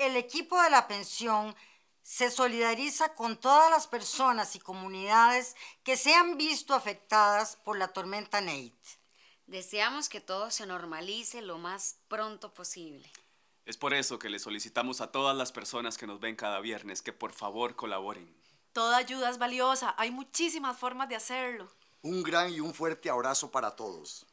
el equipo de la pensión se solidariza con todas las personas y comunidades que se han visto afectadas por la tormenta Nate. Deseamos que todo se normalice lo más pronto posible. Es por eso que le solicitamos a todas las personas que nos ven cada viernes que por favor colaboren. Toda ayuda es valiosa, hay muchísimas formas de hacerlo. Un gran y un fuerte abrazo para todos.